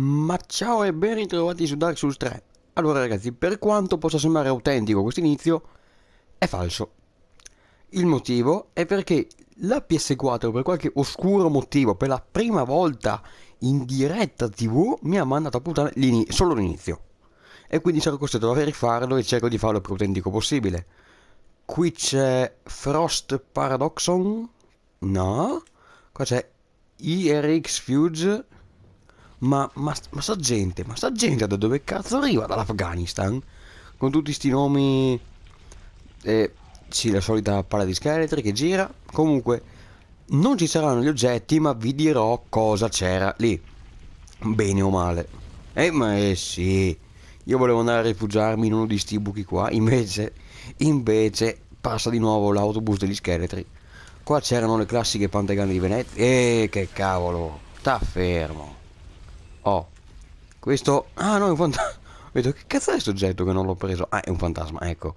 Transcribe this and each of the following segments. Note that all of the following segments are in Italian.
Ma ciao e ben ritrovati su Dark Souls 3. Allora ragazzi, per quanto possa sembrare autentico questo inizio, è falso. Il motivo è perché la PS4 per qualche oscuro motivo, per la prima volta in diretta tv, mi ha mandato a puttane solo l'inizio. E quindi sarò costretto a rifarlo e cerco di farlo il più autentico possibile. Qui c'è Frost Paradoxon? No? Qua c'è IRX Fuse? Ma, ma, ma sta gente, ma sta gente da dove cazzo arriva? Dall'Afghanistan? Con tutti questi nomi... Eh, sì, la solita palla di scheletri che gira. Comunque, non ci saranno gli oggetti, ma vi dirò cosa c'era lì. Bene o male. Eh, ma eh sì. Io volevo andare a rifugiarmi in uno di sti buchi qua, invece... Invece passa di nuovo l'autobus degli scheletri. Qua c'erano le classiche pantegane di Venezia. E eh, che cavolo, sta fermo. Oh. Questo... Ah no, è un fantasma. Vedo che cazzo è questo oggetto che non l'ho preso? Ah, è un fantasma, ecco.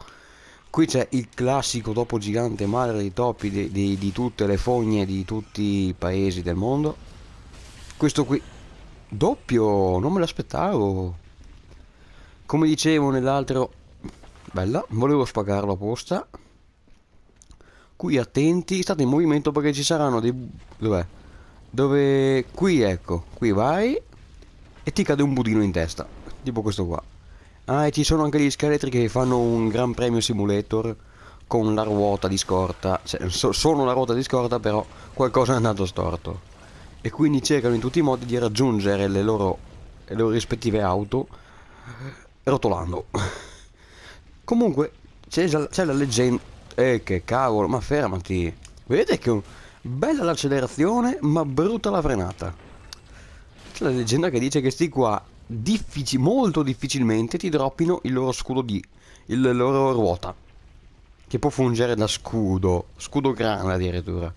Qui c'è il classico topo gigante, madre dei topi di, di, di tutte le fogne di tutti i paesi del mondo. Questo qui... Doppio, non me l'aspettavo. Come dicevo nell'altro... Bella, volevo spagarlo apposta. Qui attenti, state in movimento perché ci saranno dei... Dov'è? Dove... Qui ecco, qui vai e ti cade un budino in testa, tipo questo qua. Ah, e ci sono anche gli scheletri che fanno un Gran Premio Simulator con la ruota di scorta, cioè, so, sono la ruota di scorta però qualcosa è andato storto. E quindi cercano in tutti i modi di raggiungere le loro, le loro rispettive auto rotolando. Comunque c'è, la leggenda... Eh che cavolo, ma fermati! Vedete che... Bella l'accelerazione, ma brutta la frenata la leggenda che dice che questi qua diffici, molto difficilmente ti droppino il loro scudo di il loro ruota che può fungere da scudo scudo grana addirittura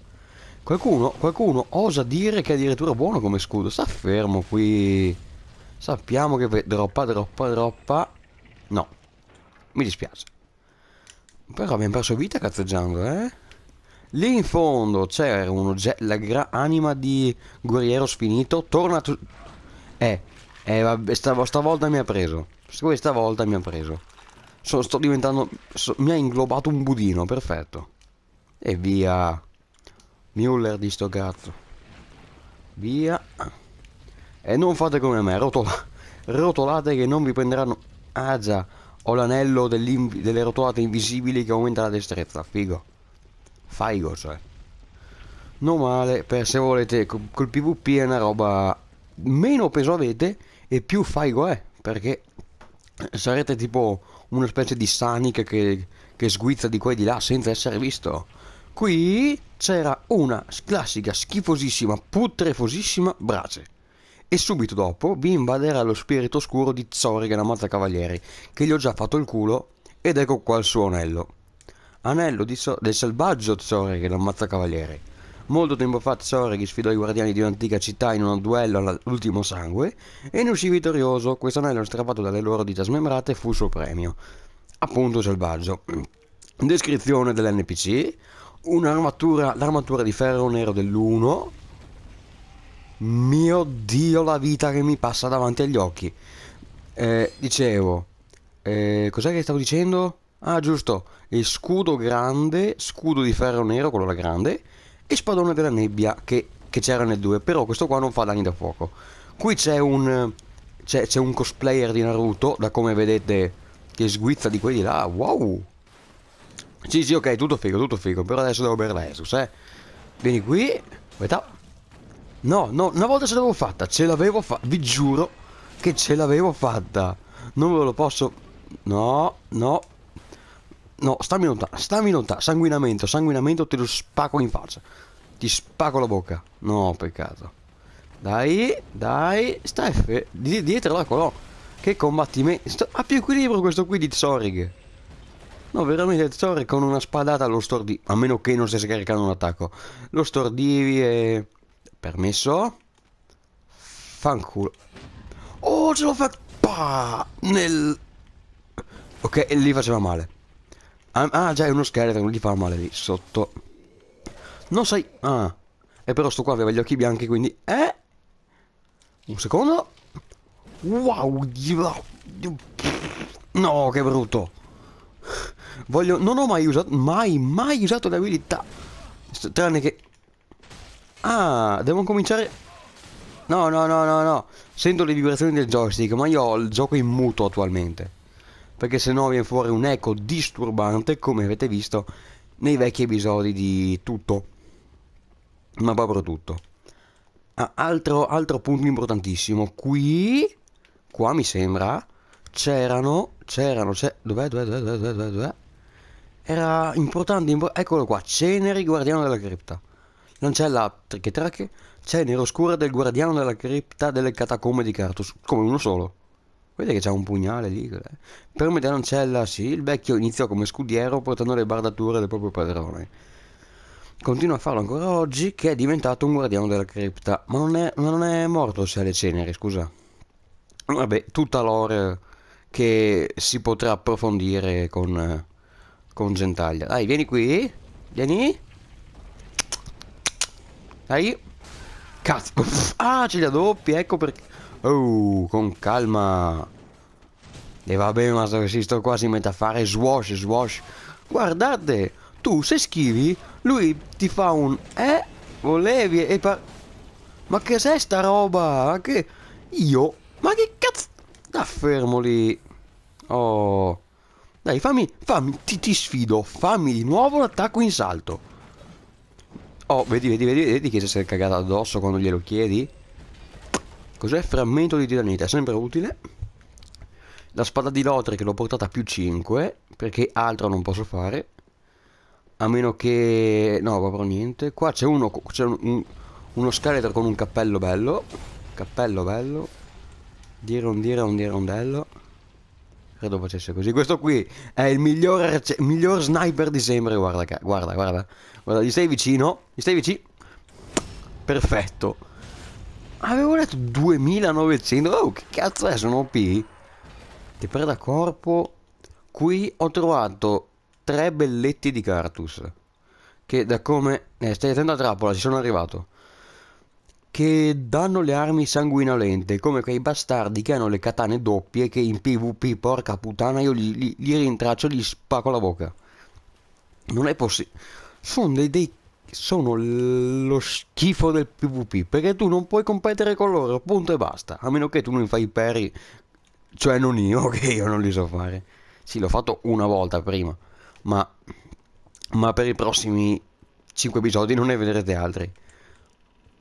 qualcuno, qualcuno osa dire che è addirittura buono come scudo sta fermo qui sappiamo che droppa droppa droppa no mi dispiace però abbiamo perso vita cazzeggiando eh Lì in fondo c'è un oggetto, la gran anima di guerriero sfinito, torna tu... Eh, eh vabbè, stav stavolta mi ha preso. Questa volta mi ha preso. So, sto diventando... So, mi ha inglobato un budino, perfetto. E via. Muller di sto cazzo. Via. E non fate come me, rotola rotolate che non vi prenderanno... Ah già, ho l'anello delle rotolate invisibili che aumenta la destrezza, figo. Faigo, cioè. Non male, per se volete, col, col PvP è una roba... Meno peso avete e più Faigo è, perché sarete tipo una specie di Sonic che, che sguizza di qua e di là senza essere visto. Qui c'era una classica, schifosissima, putrefosissima brace. E subito dopo vi invaderà lo spirito oscuro di Zorigan Ammazza Cavalieri, che gli ho già fatto il culo ed ecco qua il suo anello. Anello so del selvaggio Zorre che l'ammazza cavaliere. Molto tempo fa Zorre che sfidò i guardiani di un'antica città in un duello all'ultimo sangue e ne uscì vittorioso, questo anello strappato dalle loro dita smembrate fu il suo premio. Appunto selvaggio. Descrizione dell'NPC. Un'armatura, l'armatura di ferro nero dell'1. Mio Dio la vita che mi passa davanti agli occhi. Eh, dicevo, eh, cos'è che stavo dicendo? Ah, giusto. E scudo grande, scudo di ferro nero, quello là grande, e spadone della nebbia che, che c'era nel 2. Però questo qua non fa danni da fuoco. Qui c'è un, c'è, un cosplayer di Naruto, da come vedete, che sguizza di quelli là. Wow! Sì, sì, ok, tutto figo, tutto figo. Però adesso devo bere l'Esus, eh. Vieni qui. Aspetta. No, no, una volta ce l'avevo fatta. Ce l'avevo fatta. Vi giuro che ce l'avevo fatta. Non ve lo posso... No, no, No, stammi lontano, stammi lontano. Sanguinamento, sanguinamento, te lo spacco in faccia. Ti spacco la bocca. No, peccato. Dai, dai. stai di dietro la colò. Che combattimento. Ha più equilibrio questo qui di Zorig. No, veramente Zorig con una spadata lo stordi. A meno che non stesse caricando un attacco. Lo stordivi e... Permesso. Fanculo. Oh, ce l'ho fatto. Nel... Ok, e lì faceva male. Ah, ah già è uno scheletro, non gli fa male lì sotto. Non sai... Ah. E però sto qua aveva gli occhi bianchi, quindi... Eh? Un secondo. Wow. No, che brutto. Voglio... Non ho mai usato... Mai, mai usato l'abilità. Tranne che... Ah, devo cominciare... No, no, no, no, no. Sento le vibrazioni del joystick, ma io ho il gioco in muto attualmente perché se no viene fuori un eco disturbante come avete visto nei vecchi episodi di tutto ma proprio tutto ah, altro, altro punto importantissimo qui qua mi sembra c'erano c'erano c'è dov'è dov'è dov'è dov'è dov'è dov'è era importante impo eccolo qua ceneri guardiano della cripta non c'è lancella trichetrache cenere oscura del guardiano della cripta delle catacombe di Cartus come uno solo Vedete che c'è un pugnale lì. Per Medanoncella, sì, il vecchio iniziò come scudiero portando le bardature del proprio padrone. Continua a farlo ancora oggi, che è diventato un guardiano della cripta. Ma non è, non è morto se ha le ceneri, scusa. Vabbè, tutta l'ore che si potrà approfondire con, con Gentaglia. Dai, vieni qui. Vieni. Dai. Cazzo. Ah, ce li ha doppi, ecco perché. Oh, con calma. E va bene, ma si sto qua si mette a fare swash, swash. Guardate, tu se schivi, lui ti fa un... Eh, volevi e par... Ma che sei sta roba? Ma che... Io? Ma che cazzo? Da fermo lì. Oh. Dai, fammi, fammi, ti, ti sfido. Fammi di nuovo l'attacco in salto. Oh, vedi, vedi, vedi, vedi che si è cagato addosso quando glielo chiedi? Cos'è frammento di titanite? Sempre utile. La spada di Lotre che l'ho portata a più 5, perché altro non posso fare. A meno che... no, proprio niente. Qua c'è uno, c'è un, un, uno scheletro con un cappello bello. Cappello bello. Di rondire, rondire, rondello. Credo facesse così. Questo qui è il miglior, miglior sniper di sempre. Guarda, guarda, guarda. Guarda, gli stai vicino. Gli stai vicino. Perfetto. Avevo letto 2900. Oh, che cazzo è? Sono OP? Ti preda corpo. Qui ho trovato tre belletti di Cartus. Che da come... Eh, stai attento a trappola, ci sono arrivato. Che danno le armi sanguinolente, come quei bastardi che hanno le katane doppie che in PvP, porca puttana, io li, li, li rintraccio e gli spacco la bocca. Non è possibile. Sono dei, dei sono lo schifo del PvP perché tu non puoi competere con loro, punto e basta. A meno che tu non fai i peri, cioè non io, che io non li so fare. Sì, l'ho fatto una volta prima, ma, ma per i prossimi 5 episodi non ne vedrete altri.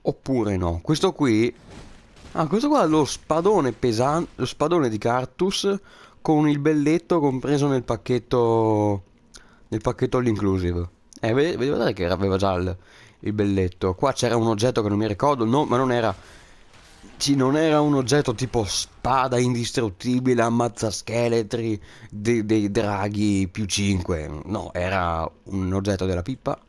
Oppure no, questo qui... Ah, questo qua è lo spadone pesante, lo spadone di Cartus con il belletto compreso nel pacchetto... nel pacchetto all'inclusive. Eh, vedete che aveva già il, il belletto. Qua c'era un oggetto che non mi ricordo, no, ma non era... Ci, non era un oggetto tipo spada indistruttibile, ammazza scheletri dei, dei draghi più 5. No, era un oggetto della pippa.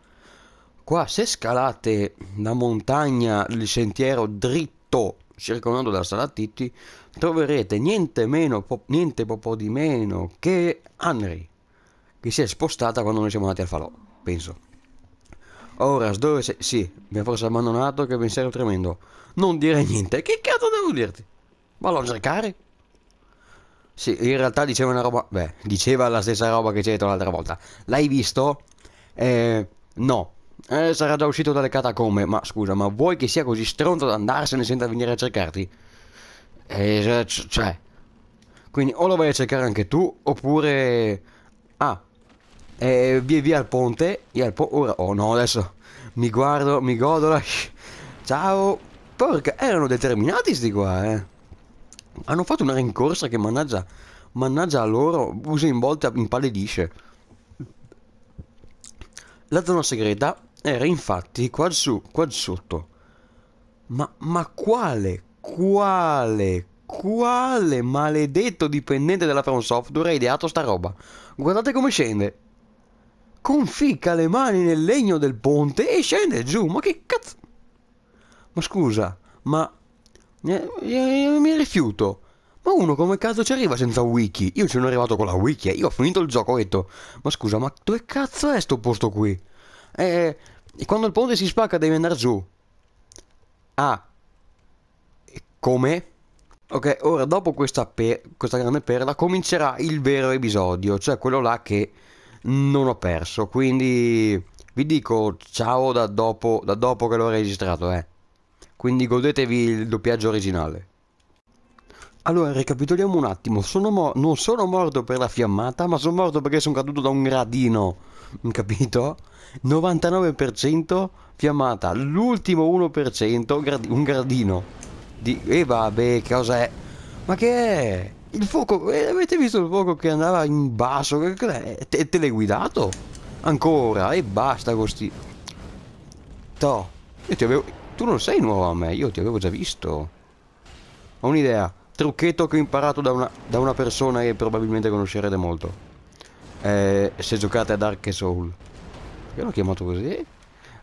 Qua se scalate la montagna, il sentiero dritto, circondato dalla sala Titti, troverete niente meno, po, niente po' di meno che Henry, che si è spostata quando noi siamo andati al falò penso. Ora, dove sei... sì, mi ha forse abbandonato, che pensiero tremendo. Non dire niente, che cazzo devo dirti? Vallo a cercare? Sì, in realtà diceva una roba... Beh, diceva la stessa roba che ci hai detto l'altra volta. L'hai visto? Eh, no. Eh, sarà già uscito dalle catacombe, ma scusa, ma vuoi che sia così stronzo ad andarsene senza venire a cercarti? Eh, cioè... cioè. Quindi o lo vai a cercare anche tu, oppure... E eh, via via al ponte. Via al ponte. Oh no, adesso mi guardo, mi godo la. Ciao. Porca, erano determinati sti qua, eh. Hanno fatto una rincorsa che mannaggia. Mannaggia a loro. Usa in volte Impallidisce La zona segreta era infatti qua su, qua sotto. Ma, ma quale, quale, quale maledetto dipendente della From Software ha ideato sta roba? Guardate come scende conficca le mani nel legno del ponte e scende giù. Ma che cazzo? Ma scusa, ma mi rifiuto. Ma uno come cazzo ci arriva senza wiki? Io ci sono arrivato con la wiki, eh, io ho finito il gioco, ho detto, ma scusa, ma dove cazzo è sto posto qui? Eh, e quando il ponte si spacca devi andare giù. Ah, e come? Ok, ora dopo questa, per, questa grande perla comincerà il vero episodio, cioè quello là che non ho perso. Quindi vi dico ciao da dopo, da dopo che l'ho registrato, eh. Quindi godetevi il doppiaggio originale. Allora, ricapitoliamo un attimo. Sono non sono morto per la fiammata, ma sono morto perché sono caduto da un gradino. Capito? 99% fiammata, l'ultimo 1% grad un gradino. Di e vabbè, cosa è? Ma che è? il fuoco, eh, avete visto il fuoco che andava in basso? Che cre... te, guidato Ancora, e basta costi... To, io ti avevo... Tu non sei nuovo a me, io ti avevo già visto. Ho un'idea, trucchetto che ho imparato da una, da una persona che probabilmente conoscerete molto. Eh, se giocate a Dark Soul. io l'ho chiamato così?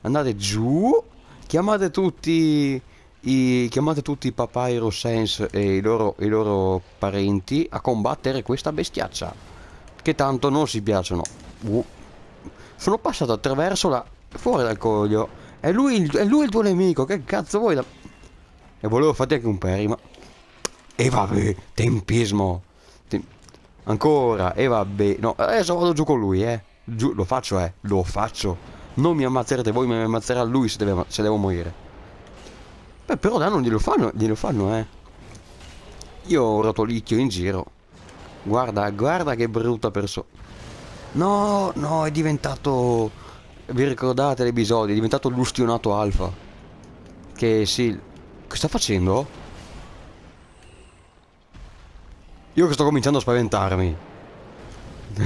Andate giù, chiamate tutti i, chiamate tutti i Papyro Sense e i loro, i loro, parenti a combattere questa bestiaccia che tanto non si piacciono uh. sono passato attraverso la fuori dal coglio è lui, è lui il tuo nemico che cazzo vuoi da... e volevo farti anche un peri e vabbè tempismo Tem... ancora e vabbè no adesso vado giù con lui eh giù, lo faccio eh lo faccio non mi ammazzerete voi mi ammazzerà lui se, deve, se devo morire Beh, però danno glielo fanno, glielo fanno, eh. Io rotolicchio in giro. Guarda, guarda che brutta persona. No, no, è diventato... Vi ricordate l'episodio? È diventato l'ustionato alfa. Che sì... Che sta facendo? Io che sto cominciando a spaventarmi.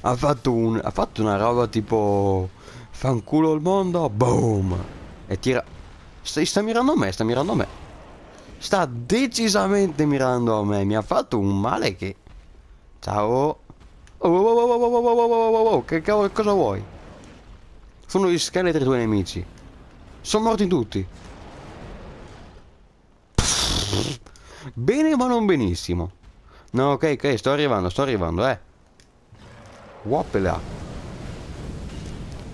ha, fatto un, ha fatto una roba tipo... Fanculo il mondo, boom! E tira... Stai, sta mirando a me, sta mirando a me. Sta decisamente mirando a me. Mi ha fatto un male che... Ciao. Oh, oh, oh, oh, oh, oh, oh, oh, oh, che cavolo, cosa vuoi? Sono gli scheletri tuoi nemici. Sono morti tutti. bene ma non benissimo. No, ok, ok, sto arrivando, sto arrivando, eh. Whoppela.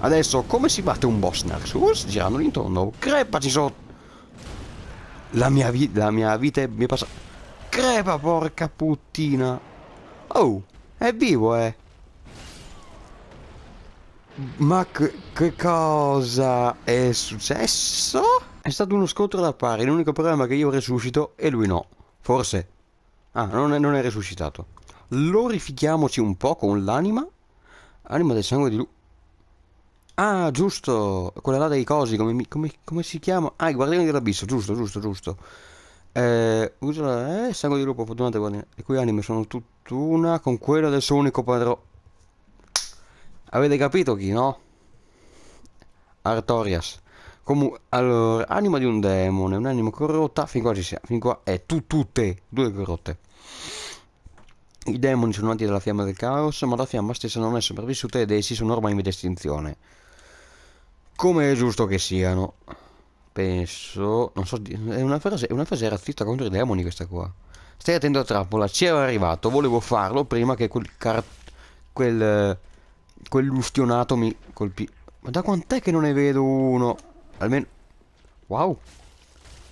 Adesso, come si batte un boss Naxus? Girandolo intorno. Crepaci sotto. La mia, vita. la mia vita è, mi è passata. Crepa, porca puttina. Oh, è vivo, eh. Ma che cosa è successo? È stato uno scontro da pari, l'unico problema è che io resuscito e lui no. Forse. Ah, non è, non è resuscitato. Glorifichiamoci un po' con l'anima. Anima del sangue di lui. Ah, giusto, quella là dei cosi, come, come, come si chiama? Ah, i guardiani dell'abisso, giusto, giusto, giusto. Eh, usa la, eh, sangue di lupo, fortunate guardiani, le cui anime sono tutt'una con quella del suo unico padrone. Avete capito chi, no? Artorias. Comunque, allora, anima di un demone, un'anima corrotta, fin qua ci siamo, fin qua è tu, tutte, due corrotte. I demoni sono nati dalla fiamma del caos, ma la fiamma stessa non è sopravvissuta ed essi sono ormai in via di estinzione come è giusto che siano. Penso... Non so... È una frase, è una frase razzista contro i demoni questa qua. Stai attento a trappola, ci ero arrivato, volevo farlo prima che quel car... quel... quel lustionato mi colpì. Ma da quant'è che non ne vedo uno? Almeno... Wow!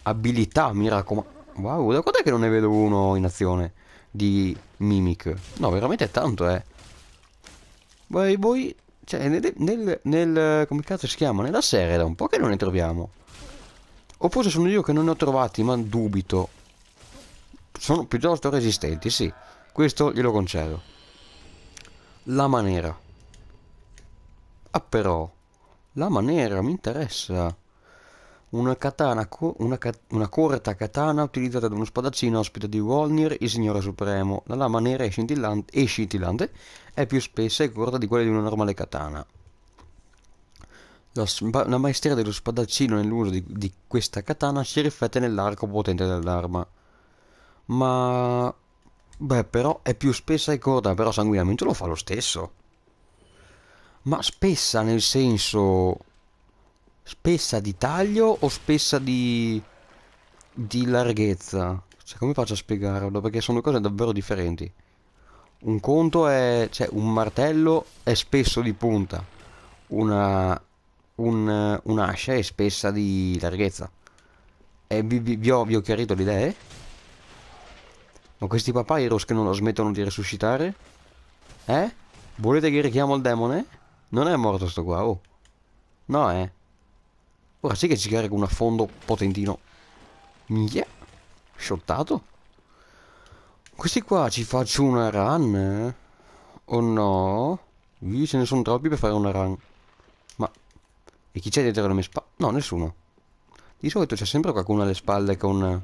Abilità, mi raccomando. Wow, da quant'è che non ne vedo uno in azione? Di Mimic. No, veramente tanto, eh. Vai, voi cioè, nel, nel, nel, Come cazzo si chiama? Nella serie da un po' che non ne troviamo. O forse sono io che non ne ho trovati, ma dubito. Sono piuttosto resistenti, sì. Questo glielo concedo. La maniera. Ah però. La maniera mi interessa una, katana, una, una corta katana utilizzata da uno spadaccino ospite di Wolnir, il Signore Supremo. La lama nera e scintillante, e scintillante è più spessa e corta di quella di una normale katana. La, la maestria dello spadaccino nell'uso di, di questa katana si riflette nell'arco potente dell'arma. Ma... Beh, però è più spessa e corta, però sanguinamento lo fa lo stesso. Ma spessa nel senso Spessa di taglio o spessa di... di larghezza? Cioè, come faccio a spiegarlo? Perché sono cose davvero differenti. Un conto è... cioè, un martello è spesso di punta. Una... Un, un'ascia è spessa di larghezza. E vi, vi, vi, ho, vi ho chiarito le idee? Ma questi papyrus che non la smettono di resuscitare? Eh? Volete che richiamo il demone? Non è morto sto qua, oh. No, eh. Ora sì che ci carica un affondo potentino. Mia. Shottato. Questi qua ci faccio una run? Eh? O oh no? Ih, ce ne sono troppi per fare una run. Ma... E chi c'è dietro le mie spalle? No, nessuno. Di solito c'è sempre qualcuno alle spalle con...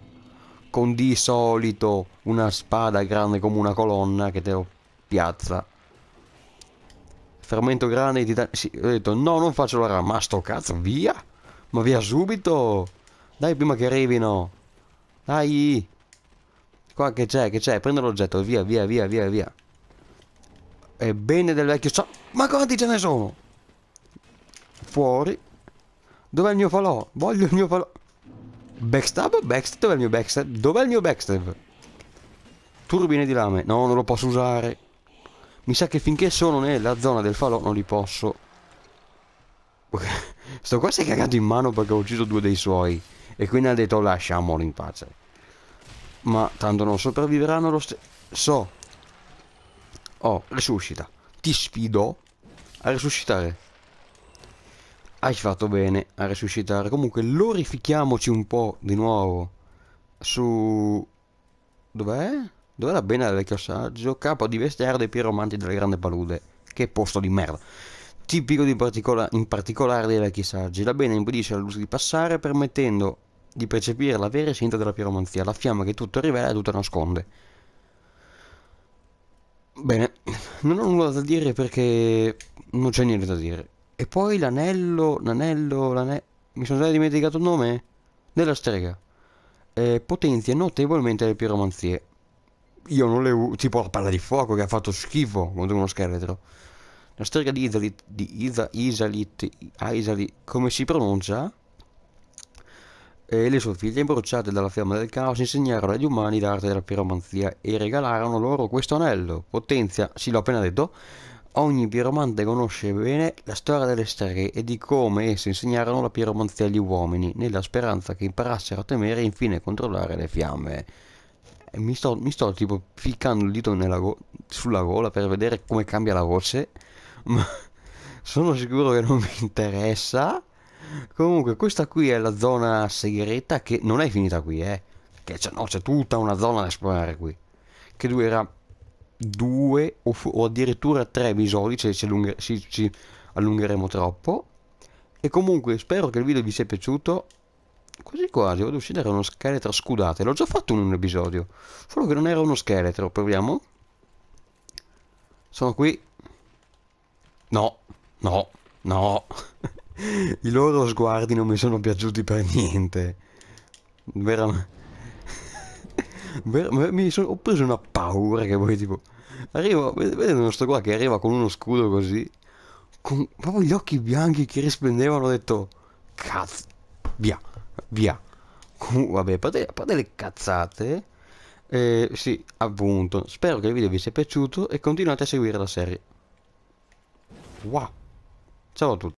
Con di solito una spada grande come una colonna che te lo piazza. Fermento grande di... Sì, ho detto no, non faccio la run. Ma sto cazzo, via! Ma via subito! Dai prima che arrivino! Dai! Qua che c'è, che c'è? Prendo l'oggetto, via, via, via, via, via. Ebbene del vecchio Ma quanti ce ne sono? Fuori. Dov'è il mio falò? Voglio il mio falò. Backstab? Backstab? Dov'è il mio backstab? Dov'è il mio backstab? Turbine di lame. No, non lo posso usare. Mi sa che finché sono nella zona del falò non li posso... Sto qua si è cagato in mano perché ho ucciso due dei suoi. E quindi ha detto lasciamolo in pace. Ma tanto non sopravviveranno lo stesso. So. Oh, risuscita. Ti sfido a risuscitare. Hai fatto bene a risuscitare. Comunque glorifichiamoci un po' di nuovo. Su... Dov'è? Dov'è la bena del vecchio saggio? Capo di Vesterde e piromanti delle grande palude. Che posto di merda tipico particola- in particolare dei vecchi saggi. La bena impedisce alla luce di passare permettendo di percepire la vera essenza della piromanzia, la fiamma che tutto rivela e tutto nasconde. Bene, non ho nulla da dire perché non c'è niente da dire. E poi l'anello, l'anello, l'anello... Mi sono già dimenticato il nome? Della strega. Eh, potenzia notevolmente le piromanzie. Io non le... U- tipo la palla di fuoco che ha fatto schifo contro uno scheletro. La storia di Isalit, di Isa, Isalit, ah, Isalit, come si pronuncia? E eh, le sue figlie, bruciate dalla fiamma del caos, insegnarono agli umani l'arte della piromanzia e regalarono loro questo anello. Potenzia, sì l'ho appena detto, ogni piromante conosce bene la storia delle streghe e di come esse insegnarono la piromanzia agli uomini, nella speranza che imparassero a temere e infine controllare le fiamme. Mi sto, mi sto tipo ficcando il dito go sulla gola per vedere come cambia la voce ma sono sicuro che non mi interessa. Comunque, questa qui è la zona segreta che non è finita qui, eh. Che c'è, no, c'è tutta una zona da esplorare qui. Che durerà due o, o addirittura tre episodi, se ci, allunghe ci, ci allungheremo troppo. E comunque spero che il video vi sia piaciuto. Quasi quasi, vado a uccidere uno scheletro scudate. L'ho già fatto in un episodio. Solo che non era uno scheletro. Proviamo. Sono qui. No, no, no. I loro sguardi non mi sono piaciuti per niente. Veramente. mi sono, ho preso una paura che poi tipo... Arrivo, vedete uno sto qua che arriva con uno scudo così. Con proprio gli occhi bianchi che risplendevano ho detto... Cazzo. Via, via. Com vabbè, a parte, parte le cazzate... Eh, sì, appunto. Spero che il video vi sia piaciuto e continuate a seguire la serie. 哇，这么多。